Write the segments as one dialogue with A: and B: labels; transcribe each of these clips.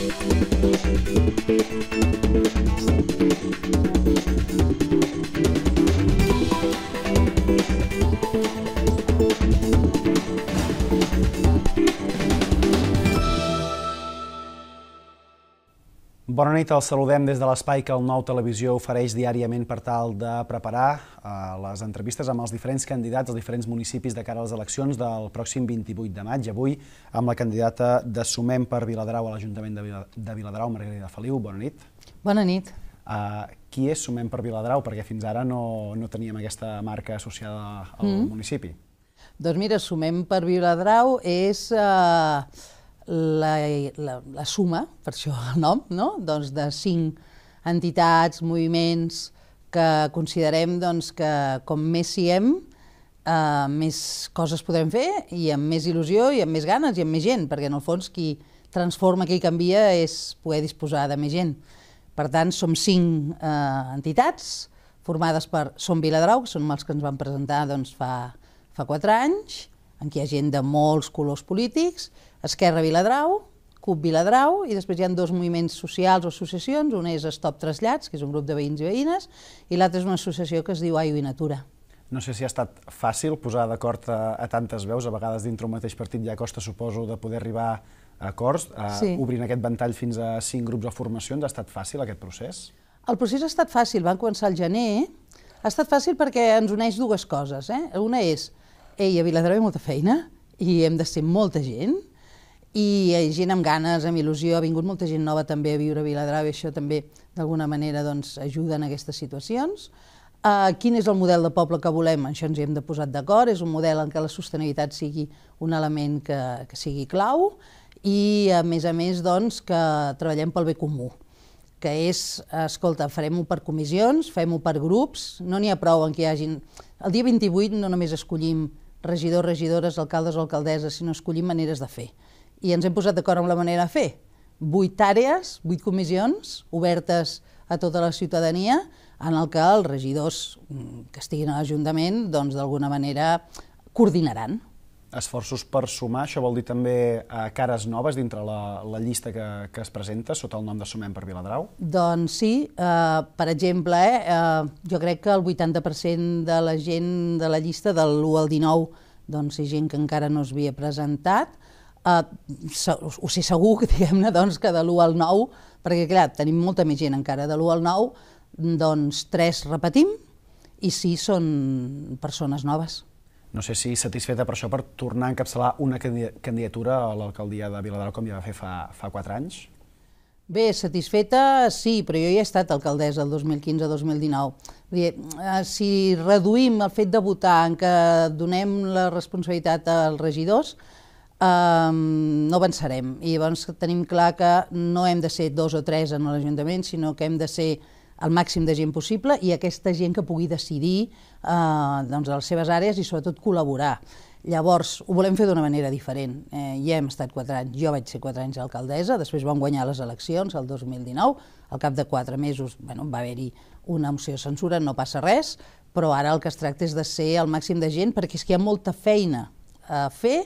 A: Thank you. Bona nit, els saludem des de l'espai que el Nou Televisió ofereix diàriament per tal de preparar eh, les entrevistes amb els diferents candidats als diferents municipis de cara a les eleccions del pròxim 28 de maig. Avui amb la candidata de Sumem per Viladrau a l'Ajuntament de, de Viladrau, Margarida Feliu. Bona nit. Bona nit. Uh, qui és Sumem per Viladrau? Perquè fins ara no, no teníem aquesta marca associada al mm. municipi.
B: Doncs mira, Sumem per Viladrau és... Uh la, la, la suma, per això el nom, no? doncs de cinc entitats, moviments, que considerem doncs, que com més siem, eh, més coses podem fer i amb més il·lusió i amb més ganes i amb més gent, perquè en el fons qui transforma, qui canvia és poder disposar de més gent. Per tant, som cinc eh, entitats formades per Som Viladrau, que són els que ens van presentar doncs, fa, fa quatre anys, en què hi ha gent de molts colors polítics, Esquerra Viladrau, CUP Viladrau, i després hi ha dos moviments socials o associacions, una és Stop Trasllats, que és un grup de veïns i veïnes, i l'altra és una associació que es diu Aio i Natura.
A: No sé si ha estat fàcil posar d'acord a, a tantes veus, a vegades dintre un mateix partit ja costa, suposo, de poder arribar a acords, a, sí. obrint aquest ventall fins a cinc grups o formacions, ha estat fàcil aquest procés?
B: El procés ha estat fàcil, van començar al gener, ha estat fàcil perquè ens uneix dues coses. Eh? Una és ei, a Viladrau hi ha molta feina i hem de ser molta gent i gent amb ganes, amb il·lusió, ha vingut molta gent nova també a viure a Viladrau i això també d'alguna manera doncs, ajuda en aquestes situacions. Uh, quin és el model de poble que volem? Això ens hi hem de posar d'acord, és un model en què la sostenibilitat sigui un element que, que sigui clau i a més a més doncs, que treballem pel bé comú que és, escolta, farem-ho per comissions, fem-ho per grups, no n'hi ha prou en què hi hagin... El dia 28 no només escollim regidors, regidores, alcaldes o alcaldesses, sinó escollir maneres de fer. I ens hem posat d'acord amb la manera de fer. Vuit àrees, vuit comissions obertes a tota la ciutadania, en el que els regidors mm, que estiguin a l'Ajuntament, doncs d'alguna manera coordinaran
A: esforços per sumar, això vol dir també eh, cares noves dintre la, la llista que, que es presenta sota el nom de Sumem per Viladrau?
B: Doncs sí, eh, per exemple, eh, eh, jo crec que el 80% de la gent de la llista de l'1 al 19 doncs, és gent que encara no es havia presentat, eh, ho sé segur, diguem-ne, doncs, que de l'1 al 9, perquè clar, tenim molta més gent encara, de l'1 al 9, doncs 3 repetim i 6 són persones noves
A: no sé si satisfeta per això, per tornar a encapçalar una candidatura a l'alcaldia de Viladrau com ja va fer fa, fa quatre anys?
B: Bé, satisfeta sí, però jo ja he estat alcaldessa el 2015-2019. Eh, si reduïm el fet de votar en què donem la responsabilitat als regidors, Um, no avançarem. I llavors tenim clar que no hem de ser dos o tres en l'Ajuntament, sinó que hem de ser el màxim de gent possible i aquesta gent que pugui decidir eh, doncs, les seves àrees i sobretot col·laborar. Llavors, ho volem fer d'una manera diferent. Eh, ja hem estat quatre anys, jo vaig ser quatre anys alcaldessa, després vam guanyar les eleccions el 2019, al cap de quatre mesos bueno, va haver-hi una moció de censura, no passa res, però ara el que es tracta és de ser el màxim de gent perquè és que hi ha molta feina a fer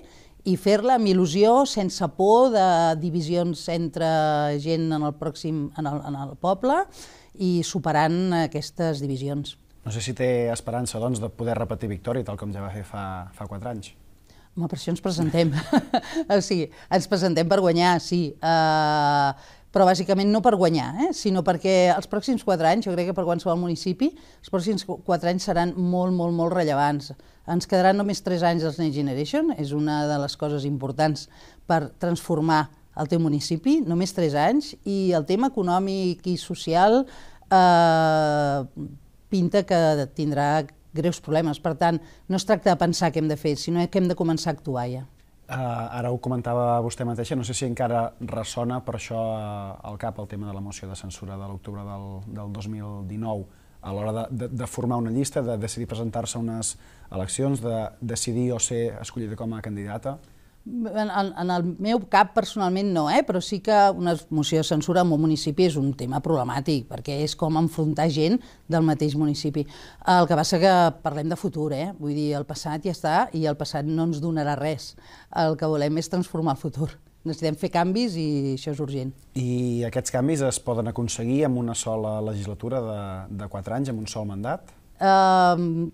B: i fer-la amb il·lusió, sense por de divisions entre gent en el pròxim, en el, en el poble, i superant aquestes divisions.
A: No sé si té esperança doncs, de poder repetir victòria, tal com ja va fer fa, fa quatre anys.
B: Home, per això ens presentem. o sigui, ens presentem per guanyar, sí. Uh, però bàsicament no per guanyar, eh? sinó perquè els pròxims quatre anys, jo crec que per qualsevol municipi, els pròxims quatre anys seran molt, molt, molt rellevants. Ens quedaran només tres anys dels Next Generation, és una de les coses importants per transformar al teu municipi, només 3 anys, i el tema econòmic i social eh, pinta que tindrà greus problemes. Per tant, no es tracta de pensar què hem de fer, sinó que hem de començar a actuar ja.
A: Uh, ara ho comentava vostè mateixa, no sé si encara ressona per això uh, al cap el tema de la moció de censura de l'octubre del, del 2019, a l'hora de, de, de formar una llista, de decidir presentar-se a unes eleccions, de decidir o ser escollida com a candidata?
B: En, en el meu cap personalment no, eh? però sí que una moció de censura en un municipi és un tema problemàtic, perquè és com enfrontar gent del mateix municipi. El que passa que parlem de futur, eh? vull dir, el passat ja està i el passat no ens donarà res. El que volem és transformar el futur. Necessitem fer canvis i això és urgent.
A: I aquests canvis es poden aconseguir amb una sola legislatura de, de 4 anys, amb un sol mandat?
B: Uh,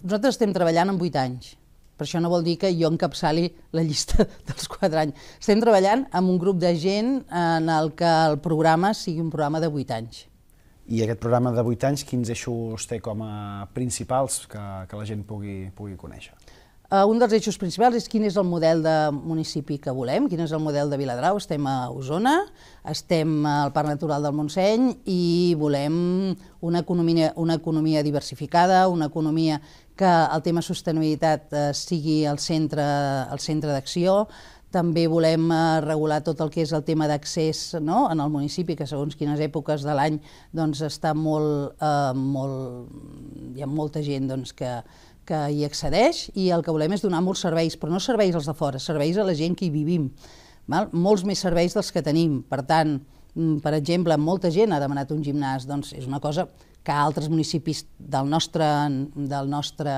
B: nosaltres estem treballant en 8 anys però això no vol dir que jo encapçali la llista dels quatre anys. Estem treballant amb un grup de gent en el que el programa sigui un programa de vuit anys.
A: I aquest programa de vuit anys, quins eixos té com a principals que, que la gent pugui, pugui conèixer?
B: Uh, un dels eixos principals és quin és el model de municipi que volem, quin és el model de Viladrau. Estem a Osona, estem al Parc Natural del Montseny i volem una economia, una economia diversificada, una economia que el tema sostenibilitat eh, sigui el centre, el centre d'acció, també volem eh, regular tot el que és el tema d'accés no? en el municipi, que segons quines èpoques de l'any doncs, està molt, eh, molt, hi ha molta gent doncs, que, que hi accedeix i el que volem és donar molts serveis, però no serveis als de fora, serveis a la gent que hi vivim, val? molts més serveis dels que tenim. Per tant, Mm, per exemple, molta gent ha demanat un gimnàs, doncs és una cosa que altres municipis del nostre, del nostre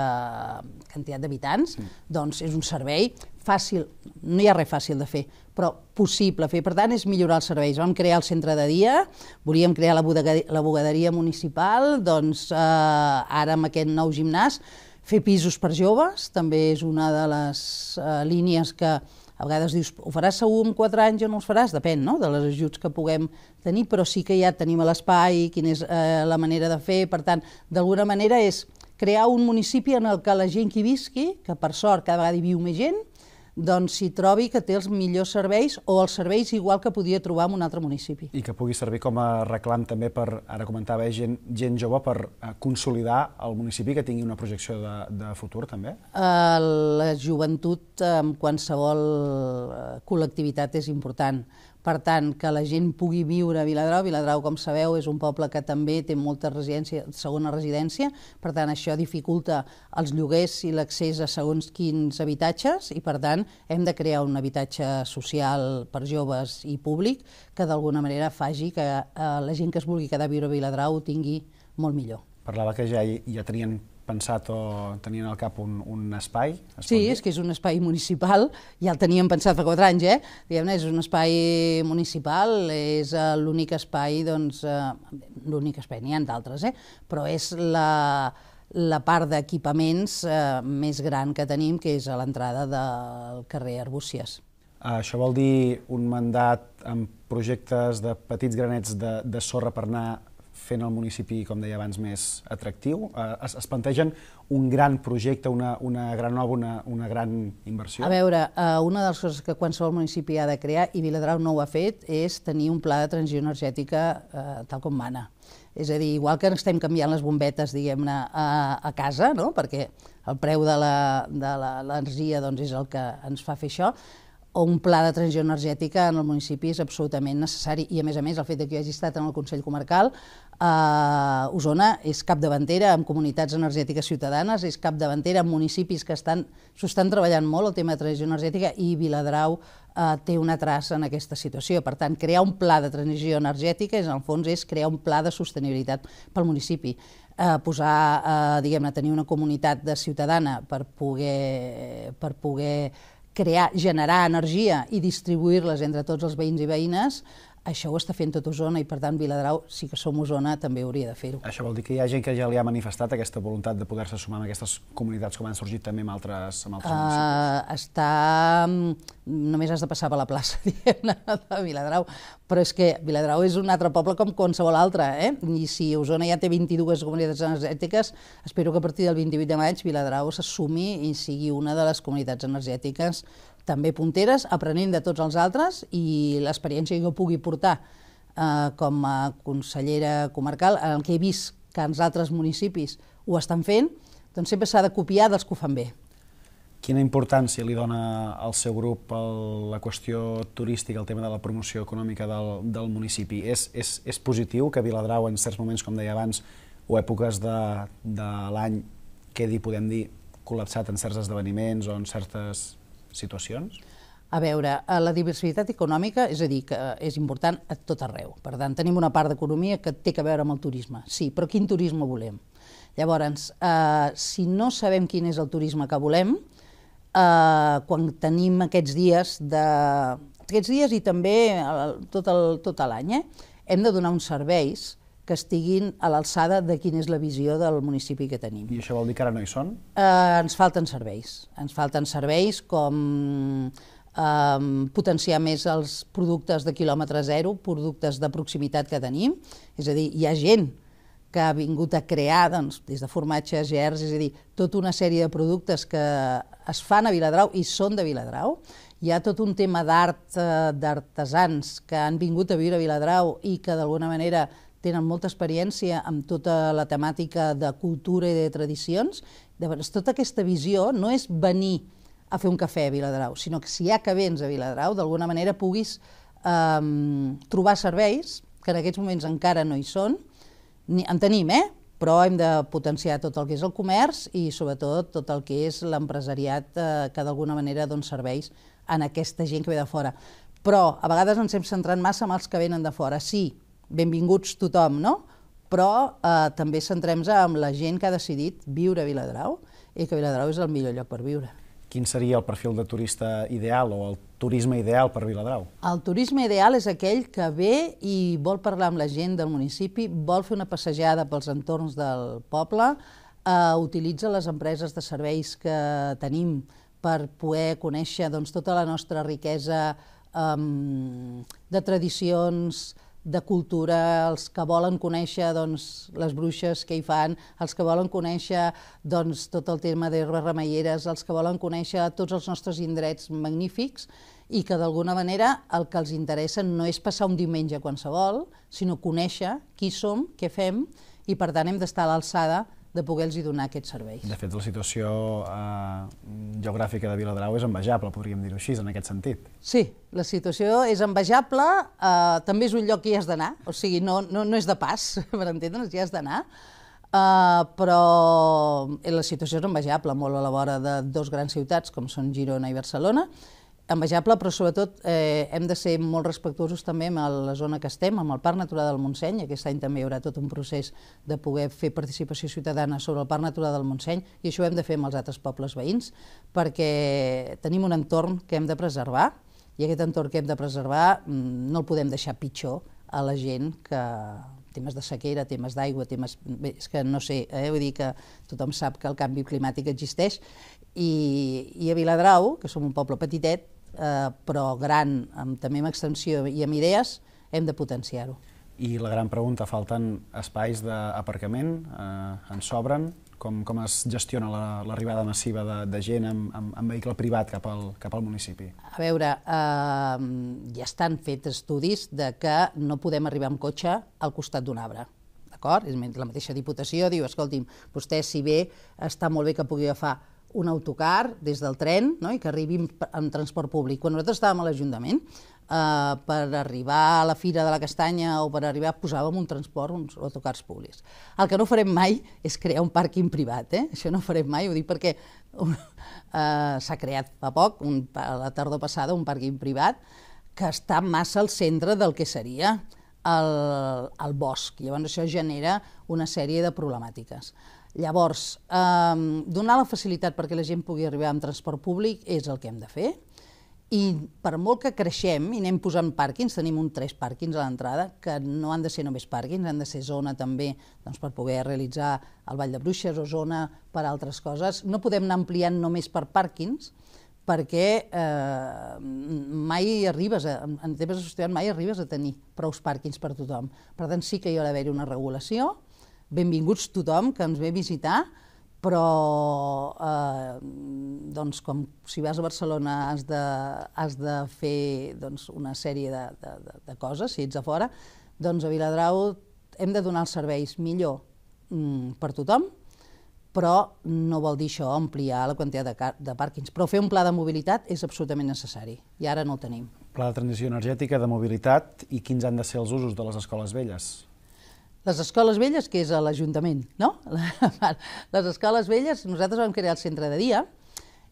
B: quantitat d'habitants, doncs és un servei fàcil, no hi ha res fàcil de fer, però possible fer. Per tant, és millorar els serveis. Vam crear el centre de dia, volíem crear la, bodega, la bogaderia municipal, doncs eh, ara amb aquest nou gimnàs, fer pisos per joves, també és una de les eh, línies que a vegades dius, ho faràs segur en 4 anys o no ho faràs? Depèn no? de les ajuts que puguem tenir, però sí que ja tenim l'espai, quina és eh, la manera de fer, per tant, d'alguna manera és crear un municipi en el que la gent que visqui, que per sort cada vegada hi viu més gent, doncs s'hi trobi que té els millors serveis o els serveis igual que podia trobar en un altre municipi.
A: I que pugui servir com a reclam també per, ara comentava, eh, gent, gent jove per eh, consolidar el municipi que tingui una projecció de, de futur també?
B: Eh, la joventut amb qualsevol col·lectivitat és important, per tant, que la gent pugui viure a Viladrau. Viladrau, com sabeu, és un poble que també té molta residència, segona residència, per tant, això dificulta els lloguers i l'accés a segons quins habitatges i, per tant, hem de crear un habitatge social per joves i públic que d'alguna manera faci que eh, la gent que es vulgui quedar a viure a Viladrau tingui molt millor.
A: Parlava que ja, ja tenien pensat o tenien al cap
B: un, un espai? Es sí, és que és un espai municipal, ja el teníem pensat fa quatre anys, eh? Diguem-ne, és un espai municipal, és eh, l'únic espai, doncs, eh, l'únic espai, n'hi ha d'altres, eh? Però és la, la part d'equipaments eh, més gran que tenim, que és a l'entrada del carrer Arbúcies.
A: Ah, això vol dir un mandat amb projectes de petits granets de, de sorra per anar fent el municipi, com deia abans, més atractiu? Eh, es, es plantegen un gran projecte, una, una gran nova, una, una gran inversió? A veure,
B: eh, una de les coses que qualsevol municipi ha de crear, i Viladrau no ho ha fet, és tenir un pla de transició energètica eh, tal com mana. És a dir, igual que estem canviant les bombetes, diguem-ne, a, a casa, no? perquè el preu de l'energia doncs, és el que ens fa fer això, o un pla de transició energètica en el municipi és absolutament necessari. I a més a més, el fet que jo hagi estat en el Consell Comarcal, eh, Osona és capdavantera amb comunitats energètiques ciutadanes, és capdavantera amb municipis que estan s'ho estan treballant molt el tema de transició energètica i Viladrau eh, té una traça en aquesta situació. Per tant, crear un pla de transició energètica és, en el fons és crear un pla de sostenibilitat pel municipi eh, posar, eh, diguem-ne, tenir una comunitat de ciutadana per poder, per poder crear, generar energia i distribuir-les entre tots els veïns i veïnes això ho està fent tot Osona i, per tant, Viladrau, si que som Osona, també hauria de fer-ho.
A: Això vol dir que hi ha gent que ja li ha manifestat aquesta voluntat de poder-se sumar amb aquestes comunitats com han sorgit també amb altres, amb altres uh, municipis?
B: Ah, està... Mm, només has de passar per la plaça, diguem-ne, de Viladrau. Però és que Viladrau és un altre poble com qualsevol altre, eh? I si Osona ja té 22 comunitats energètiques, espero que a partir del 28 de maig Viladrau s'assumi i sigui una de les comunitats energètiques també punteres, aprenent de tots els altres i l'experiència que jo pugui portar eh, com a consellera comarcal, en el que he vist que els altres municipis ho estan fent, doncs sempre s'ha de copiar dels que ho fan bé.
A: Quina importància li dona al seu grup el, la qüestió turística, el tema de la promoció econòmica del, del municipi? És, és, és positiu que Viladrau, en certs moments, com deia abans, o èpoques de, de l'any, quedi, podem dir, col·lapsat en certs esdeveniments o en certes situacions?
B: A veure, eh, la diversitat econòmica, és a dir, que eh, és important a tot arreu. Per tant, tenim una part d'economia que té que veure amb el turisme. Sí, però quin turisme volem? Llavors, eh, si no sabem quin és el turisme que volem, eh, quan tenim aquests dies de... Aquests dies i també el, tot l'any, eh, hem de donar uns serveis que estiguin a l'alçada de quina és la visió del municipi que tenim. I això vol dir que ara no hi són? Eh, ens falten serveis. Ens falten serveis com eh, potenciar més els productes de quilòmetre zero, productes de proximitat que tenim. És a dir, hi ha gent que ha vingut a crear doncs, des de formatges, gers, és a dir, tota una sèrie de productes que es fan a Viladrau i són de Viladrau. Hi ha tot un tema d'art, eh, d'artesans que han vingut a viure a Viladrau i que d'alguna manera tenen molta experiència amb tota la temàtica de cultura i de tradicions. Llavors, tota aquesta visió no és venir a fer un cafè a Viladrau, sinó que si hi ha vens a Viladrau, d'alguna manera puguis eh, trobar serveis, que en aquests moments encara no hi són, ni, en tenim, eh? però hem de potenciar tot el que és el comerç i sobretot tot el que és l'empresariat eh, que d'alguna manera dona serveis en aquesta gent que ve de fora. Però a vegades ens hem centrat massa en els que venen de fora. Sí, benvinguts tothom, no? Però eh, també centrem-nos en la gent que ha decidit viure a Viladrau i que Viladrau és el millor lloc per viure.
A: Quin seria el perfil de turista ideal o el turisme ideal per Viladrau?
B: El turisme ideal és aquell que ve i vol parlar amb la gent del municipi, vol fer una passejada pels entorns del poble, eh, utilitza les empreses de serveis que tenim per poder conèixer doncs, tota la nostra riquesa eh, de tradicions, de cultura, els que volen conèixer doncs, les bruixes que hi fan, els que volen conèixer doncs, tot el tema d'herbes remeieres, els que volen conèixer tots els nostres indrets magnífics i que d'alguna manera el que els interessa no és passar un diumenge qualsevol, sinó conèixer qui som, què fem i per tant hem d'estar a l'alçada de poder-los donar aquests serveis.
A: De fet, la situació eh, geogràfica de Viladrau és envejable, podríem dir-ho així, en aquest sentit.
B: Sí, la situació és envejable, eh, també és un lloc que hi has d'anar, o sigui, no, no, no és de pas, per entendre'ns, hi has d'anar, Uh, però eh, la situació és envejable, molt a la vora de dos grans ciutats com són Girona i Barcelona, envejable, però sobretot eh, hem de ser molt respectuosos també amb la zona que estem, amb el Parc Natural del Montseny. Aquest any també hi haurà tot un procés de poder fer participació ciutadana sobre el Parc Natural del Montseny i això ho hem de fer amb els altres pobles veïns perquè tenim un entorn que hem de preservar i aquest entorn que hem de preservar mm, no el podem deixar pitjor a la gent que temes de sequera, temes d'aigua, temes... Bé, és que no sé, eh? vull dir que tothom sap que el canvi climàtic existeix i, i a Viladrau, que som un poble petitet, eh, però gran, amb, també amb extensió i amb idees, hem de potenciar-ho.
A: I la gran pregunta, falten espais d'aparcament? Eh, en sobren? Com, com es gestiona l'arribada la, massiva de, de gent amb, amb, amb vehicle privat cap al, cap al municipi?
B: A veure, eh, ja estan fets estudis de que no podem arribar amb cotxe al costat d'un arbre d'acord? La mateixa Diputació diu, escolti'm, vostè si bé, està molt bé que pugui agafar un autocar des del tren no? i que arribi amb, transport públic. Quan nosaltres estàvem a l'Ajuntament, Uh, per arribar a la Fira de la Castanya o per arribar posàvem un transport, uns autocars públics. El que no farem mai és crear un pàrquing privat, eh? això no farem mai, ho dic perquè uh, s'ha creat fa poc, un, a la tarda passada, un pàrquing privat que està massa al centre del que seria el, el bosc. Llavors això genera una sèrie de problemàtiques. Llavors, eh, donar la facilitat perquè la gent pugui arribar amb transport públic és el que hem de fer, i per molt que creixem i anem posant pàrquings, tenim un tres pàrquings a l'entrada, que no han de ser només pàrquings, han de ser zona també doncs, per poder realitzar el Vall de Bruixes o zona per altres coses. No podem anar ampliant només per pàrquings, perquè eh, mai arribes, a, en temes de societat, mai arribes a tenir prous pàrquings per tothom. Per tant, sí que hi haurà d'haver una regulació, benvinguts tothom que ens ve a visitar, però eh, doncs com si vas a Barcelona has de, has de fer doncs, una sèrie de, de, de, de coses, si ets a fora, doncs a Viladrau hem de donar els serveis millor mm, per tothom, però no vol dir això ampliar la quantitat de, de pàrquings. Però fer un pla de mobilitat és absolutament necessari, i ara no el tenim.
A: Pla de transició energètica, de mobilitat, i quins han de ser els usos de les escoles velles?
B: Les escoles velles, que és a l'Ajuntament, no? Les escoles velles, nosaltres vam crear el centre de dia,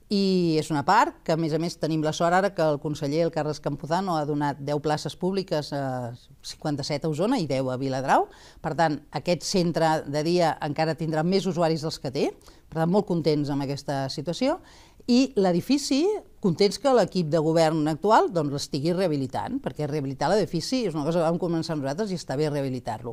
B: i és una part que, a més a més, tenim la sort ara que el conseller, el Carles Campuzano, ha donat 10 places públiques, a 57 a Osona i 10 a Viladrau. Per tant, aquest centre de dia encara tindrà més usuaris dels que té, per tant, molt contents amb aquesta situació. I l'edifici, contents que l'equip de govern actual doncs, l'estigui rehabilitant, perquè rehabilitar l'edifici és una cosa que vam començar nosaltres i està bé rehabilitar-lo.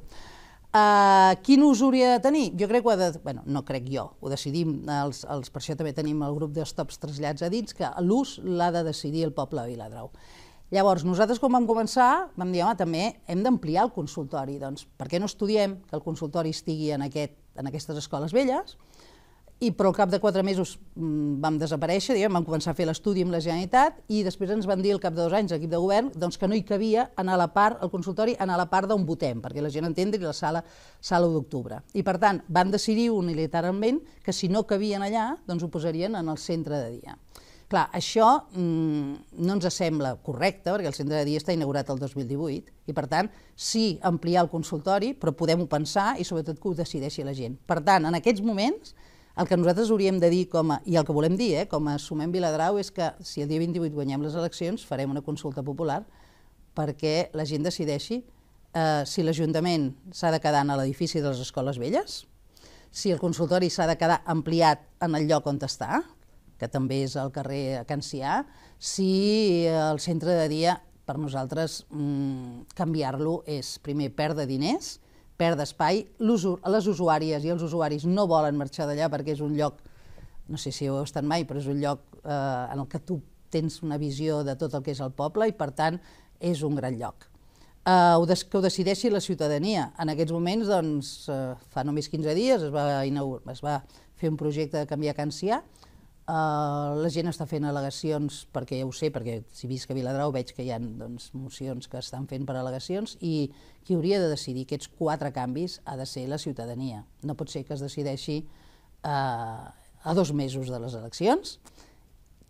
B: Uh, eh, quin ús hauria de tenir? Jo crec que ho ha de... Bueno, no crec jo, ho decidim, els, els, per això també tenim el grup d'estops trasllats a dins, que l'ús l'ha de decidir el poble de Viladrau. Llavors, nosaltres quan vam començar vam dir, home, també hem d'ampliar el consultori, doncs per què no estudiem que el consultori estigui en, aquest, en aquestes escoles velles, i però al cap de quatre mesos mm, vam desaparèixer, diguem, vam començar a fer l'estudi amb la Generalitat i després ens van dir al cap de dos anys, l'equip de govern, doncs que no hi cabia anar a la part, al consultori, anar a la part d'on votem, perquè la gent entendria la sala, sala d'octubre. I per tant, van decidir unilateralment que si no cabien allà, doncs ho posarien en el centre de dia. Clar, això mm, no ens sembla correcte, perquè el centre de dia està inaugurat el 2018, i per tant, sí, ampliar el consultori, però podem-ho pensar i sobretot que ho decideixi la gent. Per tant, en aquests moments, el que nosaltres hauríem de dir, com a, i el que volem dir, eh, com a Sumem Viladrau, és que si el dia 28 guanyem les eleccions, farem una consulta popular perquè la gent decideixi eh, si l'Ajuntament s'ha de quedar en l'edifici de les escoles velles, si el consultori s'ha de quedar ampliat en el lloc on està, que també és el carrer Cancià, si eh, el centre de dia, per nosaltres, mm, canviar-lo és primer perdre diners perd espai, les usuàries i els usuaris no volen marxar d'allà perquè és un lloc, no sé si ho heu estat mai, però és un lloc eh, en el que tu tens una visió de tot el que és el poble i per tant és un gran lloc. Eh, ho des, que ho decideixi la ciutadania. En aquests moments, doncs, eh, fa només 15 dies es va, es va fer un projecte de canviar Can Cià, Uh, la gent està fent al·legacions, perquè ja ho sé, perquè si visc a Viladrau veig que hi ha doncs, mocions que estan fent per al·legacions i qui hauria de decidir aquests quatre canvis ha de ser la ciutadania. No pot ser que es decideixi uh, a dos mesos de les eleccions,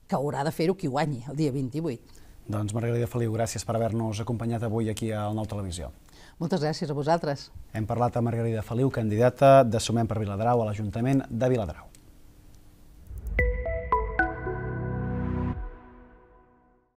B: que haurà de fer-ho qui guanyi el dia 28.
A: Doncs Margarida Feliu, gràcies per haver-nos acompanyat avui aquí al Nou Televisió.
B: Moltes gràcies a vosaltres.
A: Hem parlat amb Margarida Feliu, candidata de Sumem per Viladrau a l'Ajuntament de Viladrau.